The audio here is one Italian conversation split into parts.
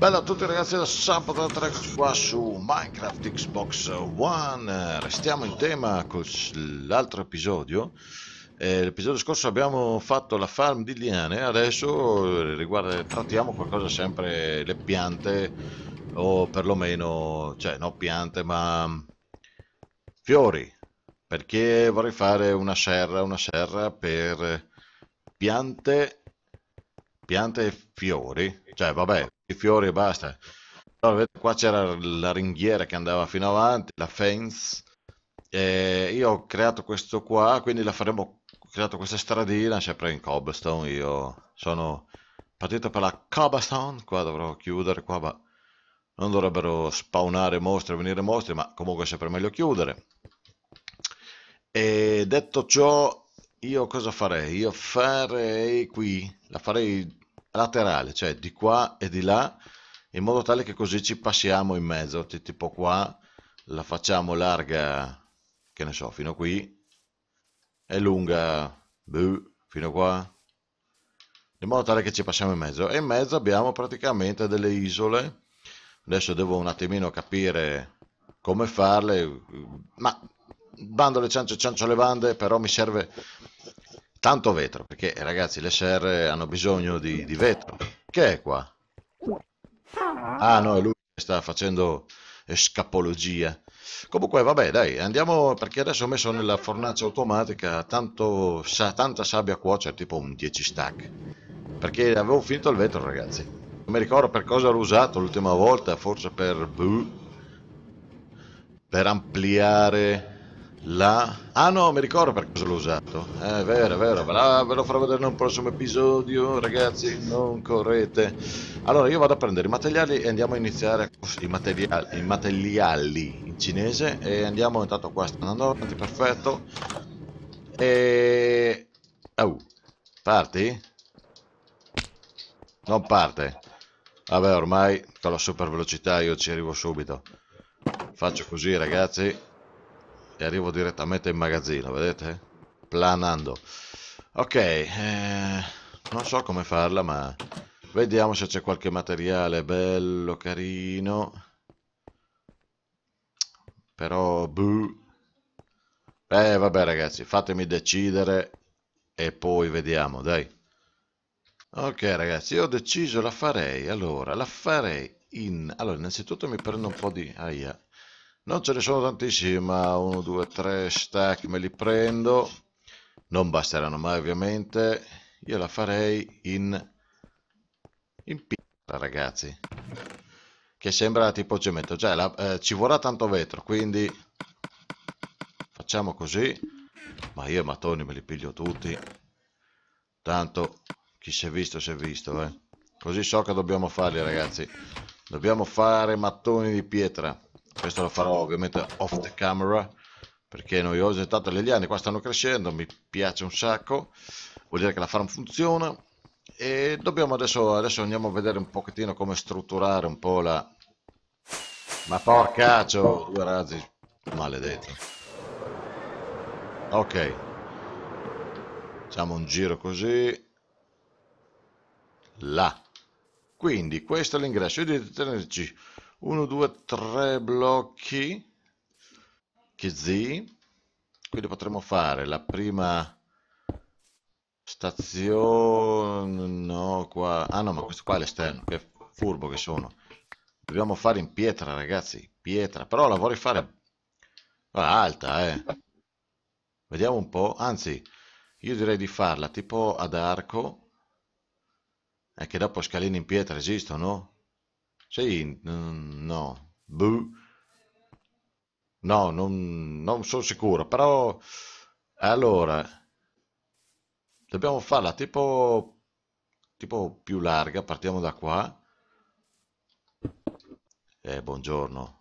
Bella a tutti ragazzi da sabato Trex qua su Minecraft Xbox One Restiamo in tema con l'altro episodio eh, L'episodio scorso abbiamo fatto la farm di liane Adesso eh, riguarda, trattiamo qualcosa sempre le piante O perlomeno, cioè non piante ma fiori Perché vorrei fare una serra, una serra per piante piante e fiori, cioè vabbè, i fiori e basta. Allora, vedete, qua c'era la ringhiera che andava fino avanti, la fence. E io ho creato questo qua, quindi la faremo, ho creato questa stradina, sempre in cobblestone, io sono partito per la cobblestone, qua dovrò chiudere, qua va. Non dovrebbero spawnare mostri, venire mostri, ma comunque è sempre meglio chiudere. E detto ciò, io cosa farei? Io farei qui, la farei laterale, cioè di qua e di là, in modo tale che così ci passiamo in mezzo, tipo qua la facciamo larga, che ne so, fino a qui, e lunga, buh, fino qua, in modo tale che ci passiamo in mezzo. E in mezzo abbiamo praticamente delle isole, adesso devo un attimino capire come farle, ma bando le ciance, ciancio le bande, però mi serve tanto vetro, perché eh, ragazzi le serre hanno bisogno di, di vetro. Che è qua? Ah no, è lui che sta facendo escapologia. Comunque vabbè dai, andiamo perché adesso ho messo nella fornace automatica tanto, sa, tanta sabbia a cuocere, tipo un 10 stack. Perché avevo finito il vetro ragazzi. Non mi ricordo per cosa l'ho usato l'ultima volta, forse per... Boh, per ampliare la... Ah no, mi ricordo perché cosa l'ho usato. Eh, è vero, è vero, ve, la, ve lo farò vedere nel prossimo episodio, ragazzi, non correte. Allora, io vado a prendere i materiali e andiamo a iniziare i materiali, i materiali in cinese e andiamo intanto qua, sta andando avanti, perfetto. E... Oh, parti? Non parte. Vabbè, ormai con la super velocità io ci arrivo subito. Faccio così, ragazzi e arrivo direttamente in magazzino, vedete? Planando. Ok, eh, non so come farla, ma vediamo se c'è qualche materiale bello, carino. Però, buh. Eh, vabbè ragazzi, fatemi decidere e poi vediamo, dai. Ok ragazzi, io ho deciso la farei, allora, la farei in... Allora, innanzitutto mi prendo un po' di... Aia. Non ce ne sono tantissimi, ma 1, 2, 3 stack me li prendo. Non basteranno mai ovviamente. Io la farei in, in pietra, ragazzi. Che sembra tipo cemento. Cioè, la, eh, ci vorrà tanto vetro, quindi facciamo così. Ma io i mattoni me li piglio tutti. Tanto chi si è visto si è visto, eh. Così so che dobbiamo farli, ragazzi. Dobbiamo fare mattoni di pietra questo lo farò ovviamente off the camera perché è noioso intanto le liane qua stanno crescendo mi piace un sacco vuol dire che la farm funziona e dobbiamo adesso, adesso andiamo a vedere un pochettino come strutturare un po' la ma porcaccio due razzi maledetti ok facciamo un giro così là quindi questo è l'ingresso io devo tenerci 1, 2, 3 blocchi che KZ, quindi potremmo fare la prima stazione, no qua, ah no ma questo qua è l'esterno, che furbo che sono, dobbiamo fare in pietra ragazzi, pietra, però la vorrei fare alta eh, vediamo un po', anzi io direi di farla tipo ad arco, e che dopo scalini in pietra esistono, no? Sì, no, Buh. no, non, non sono sicuro, però allora dobbiamo farla tipo, tipo più larga, partiamo da qua. Eh, buongiorno.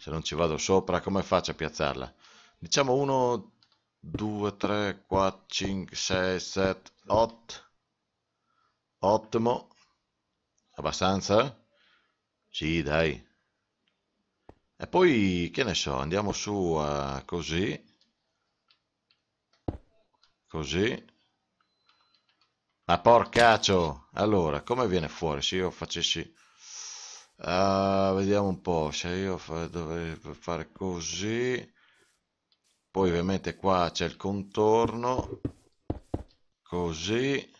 Se non ci vado sopra, come faccio a piazzarla? Diciamo 1, 2, 3, 4, 5, 6, 7, 8. Ottimo. Abbastanza? Sì, dai. E poi, che ne so, andiamo su a così. Così. Ma porcaccio! Allora, come viene fuori se io facessi... Uh, vediamo un po', se io fa... dovrei fare così... Poi ovviamente qua c'è il contorno. Così.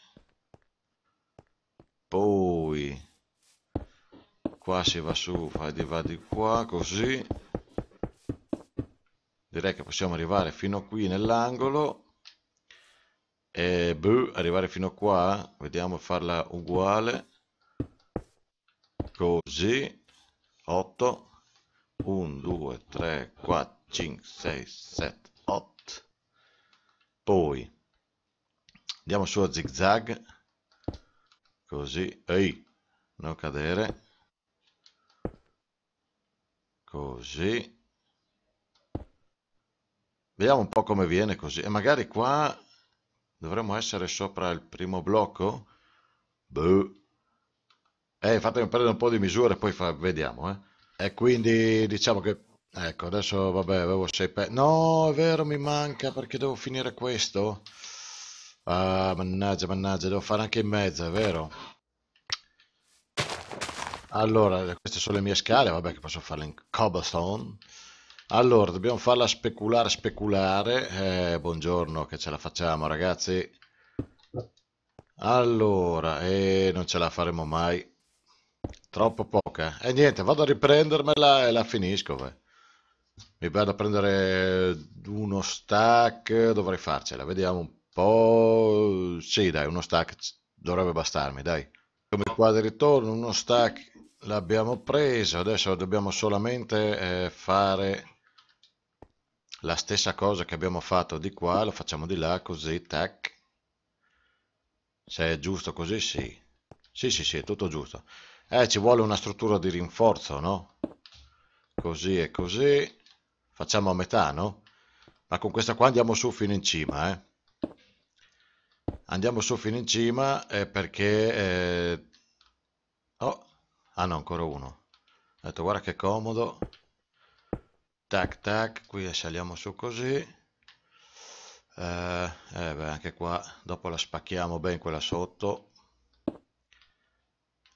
Poi qua si va su fai di va di qua così direi che possiamo arrivare fino a qui nell'angolo e buh, arrivare fino qua vediamo farla uguale così 8 1 2 3 4 5 6 7 8 poi andiamo su a zigzag così ehi non cadere così vediamo un po' come viene così e magari qua dovremmo essere sopra il primo blocco Buh. eh, fatemi prendere un po' di misure poi fa... vediamo eh. e quindi diciamo che ecco adesso vabbè avevo 6 pezzi no è vero mi manca perché devo finire questo ah mannaggia mannaggia devo fare anche in mezzo è vero allora, queste sono le mie scale, vabbè che posso farle in cobblestone. Allora, dobbiamo farla speculare, speculare. Eh, buongiorno, che ce la facciamo ragazzi. Allora, eh, non ce la faremo mai. Troppo poca. E eh, niente, vado a riprendermela e la finisco. Beh. Mi vado a prendere uno stack, dovrei farcela. Vediamo un po'... Sì, dai, uno stack dovrebbe bastarmi, dai come qua di ritorno uno stack l'abbiamo preso, adesso dobbiamo solamente eh, fare la stessa cosa che abbiamo fatto di qua, lo facciamo di là, così, tac, se è giusto così sì, sì sì sì, è tutto giusto, eh ci vuole una struttura di rinforzo, no? Così e così, facciamo a metà, no? Ma con questa qua andiamo su fino in cima, eh? andiamo su fino in cima eh, perché eh... oh ah ancora uno ho detto guarda che comodo tac tac qui saliamo su così eh, eh beh, anche qua dopo la spacchiamo ben quella sotto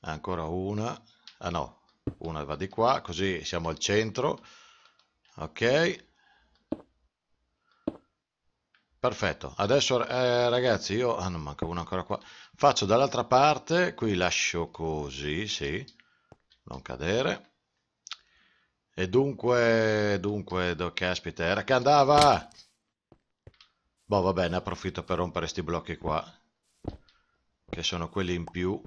ancora una ah no una va di qua così siamo al centro ok Perfetto, adesso eh, ragazzi io, ah non manca uno ancora qua, faccio dall'altra parte, qui lascio così, sì, non cadere, e dunque, dunque, do, caspita, era che andava! Boh vabbè, ne approfitto per rompere questi blocchi qua, che sono quelli in più,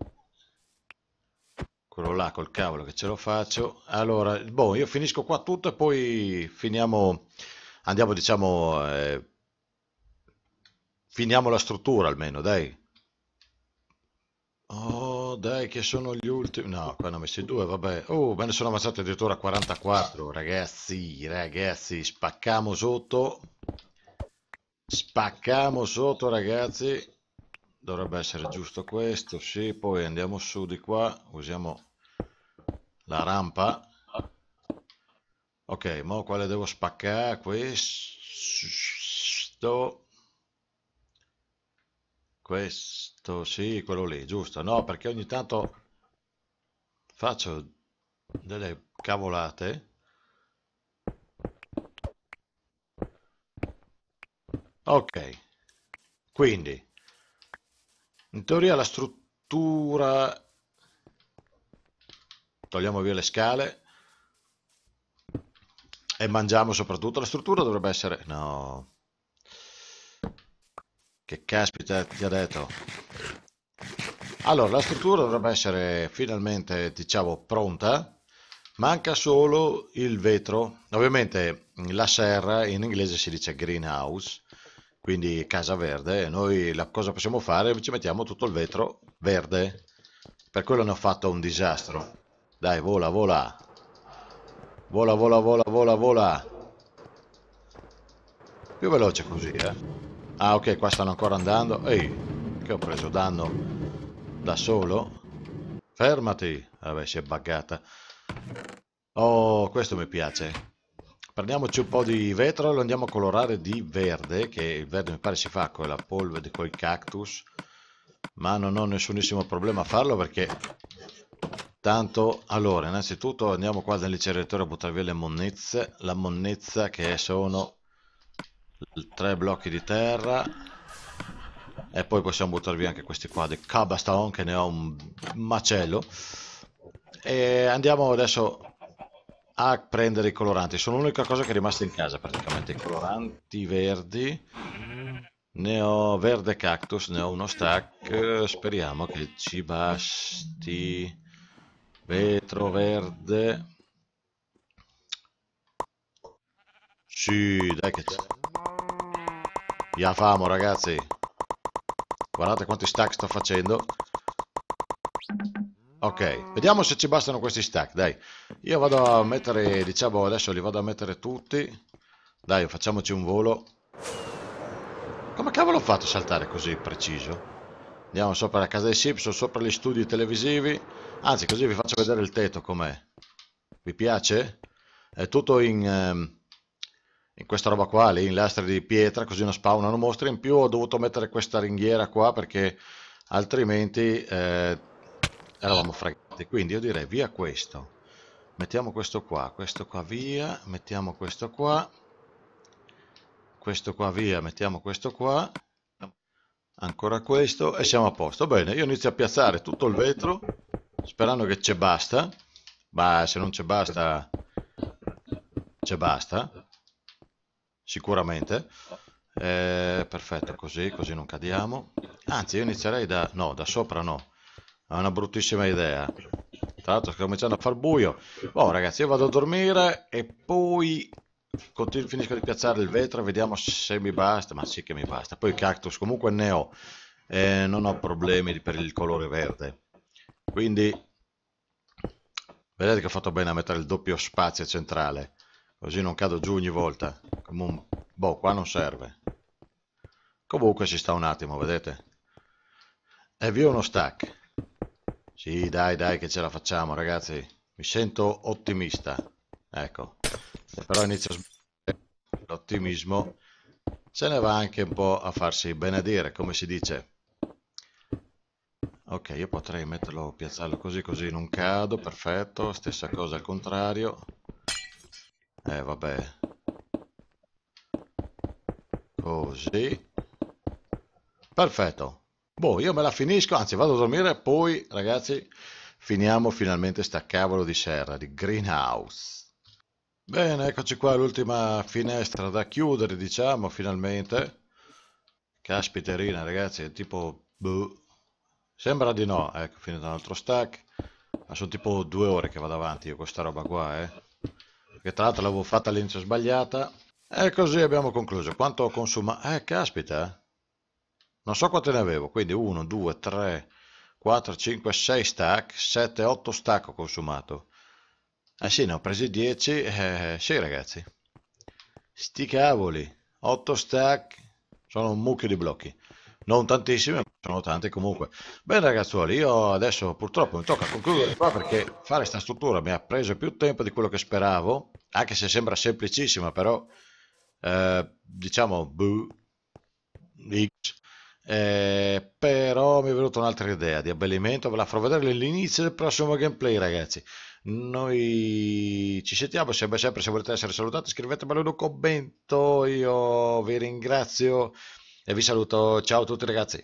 quello là col cavolo che ce lo faccio, allora, boh, io finisco qua tutto e poi finiamo, andiamo diciamo... Eh, Finiamo la struttura almeno, dai. Oh, dai, che sono gli ultimi. No, qua ne ho messi due, vabbè. Oh, me ne sono avanzati addirittura 44. Ragazzi, ragazzi, spaccamo sotto. Spaccamo sotto, ragazzi. Dovrebbe essere giusto questo, sì. Poi andiamo su di qua, usiamo la rampa. Ok, ma quale devo spaccare? Questo. Questo sì, quello lì, giusto. No, perché ogni tanto faccio delle cavolate. Ok, quindi in teoria la struttura, togliamo via le scale e mangiamo soprattutto, la struttura dovrebbe essere, no, che caspita ti ha detto? Allora, la struttura dovrebbe essere finalmente, diciamo, pronta. Manca solo il vetro. Ovviamente la serra in inglese si dice greenhouse, quindi casa verde. Noi la cosa possiamo fare? è Ci mettiamo tutto il vetro verde. Per quello ne ho fatto un disastro. Dai, vola, vola. Vola, vola, vola, vola, vola. Più veloce così, eh. Ah ok, qua stanno ancora andando. Ehi, che ho preso danno da solo? Fermati! Vabbè, si è buggata. Oh, questo mi piace. Prendiamoci un po' di vetro e lo andiamo a colorare di verde, che il verde mi pare si fa con la polvere di quel cactus, ma non ho nessunissimo problema a farlo perché tanto allora innanzitutto andiamo qua dall'inceneritore a buttare via le monnezze la monnezza che sono tre blocchi di terra e poi possiamo buttare via anche questi qua di Cabastalon che ne ho un macello e andiamo adesso a prendere i coloranti sono l'unica cosa che è rimasta in casa praticamente i coloranti verdi ne ho verde cactus ne ho uno stack speriamo che ci basti vetro verde sì dai che c'è Ya famo ragazzi Guardate quanti stack sto facendo Ok, vediamo se ci bastano questi stack, dai Io vado a mettere, diciamo adesso li vado a mettere tutti Dai, facciamoci un volo Come cavolo ho fatto a saltare così preciso? Andiamo sopra la casa dei Simpson, sopra gli studi televisivi Anzi, così vi faccio vedere il tetto com'è Vi piace? È tutto in... Ehm in questa roba qua, in lastre di pietra, così non spawnano mostri, in più ho dovuto mettere questa ringhiera qua perché altrimenti eh, eravamo fregati, quindi io direi via questo, mettiamo questo qua, questo qua via, mettiamo questo qua, questo qua via, mettiamo questo qua, ancora questo e siamo a posto, bene, io inizio a piazzare tutto il vetro, sperando che c'è basta, ma se non c'è basta, c'è basta, sicuramente. Ah. Eh, perfetto, così, così non cadiamo. Anzi, io inizierei da... no, da sopra no. È una bruttissima idea. Tra l'altro sta cominciando a far buio. Boh, ragazzi, io vado a dormire e poi continuo, finisco di piazzare il vetro, e vediamo se mi basta. Ma sì che mi basta. Poi cactus comunque ne ho. Eh, non ho problemi per il colore verde. Quindi vedete che ho fatto bene a mettere il doppio spazio centrale Così non cado giù ogni volta. Comun boh, qua non serve. Comunque si sta un attimo, vedete? E via uno stack. Sì, dai, dai, che ce la facciamo, ragazzi. Mi sento ottimista. Ecco. Se eh, però inizio a sbagliare l'ottimismo, se ne va anche un po' a farsi benedire, come si dice. Ok, io potrei metterlo, piazzarlo così, così non cado, perfetto. Stessa cosa al contrario. Eh vabbè. Così. Perfetto. Boh, io me la finisco, anzi vado a dormire e poi, ragazzi, finiamo finalmente sta cavolo di serra di Greenhouse. Bene, eccoci qua l'ultima finestra da chiudere, diciamo, finalmente. Caspiterina, ragazzi, è tipo... Buh. Sembra di no, ecco, finito un altro stack. Ma sono tipo due ore che vado avanti io con sta roba qua, eh che tra l'altro l'avevo fatta all'inizio sbagliata. E così abbiamo concluso. Quanto consuma Eh, caspita. Eh. Non so quante ne avevo, quindi 1, 2, 3, 4, 5, 6 stack, 7, 8 stack ho consumato. Eh sì, ne ho presi 10. Eh, sì, ragazzi. Sti cavoli. 8 stack sono un mucchio di blocchi non tantissime, ma sono tante comunque. Bene ragazzuoli, io adesso purtroppo mi tocca concludere qua perché fare questa struttura mi ha preso più tempo di quello che speravo, anche se sembra semplicissima, però eh, diciamo buh, X. Eh, però mi è venuta un'altra idea di abbellimento, ve la farò vedere all'inizio del prossimo gameplay ragazzi noi ci sentiamo sempre sempre se volete essere salutati scrivetemelo in un commento io vi ringrazio e vi saluto. Ciao a tutti ragazzi.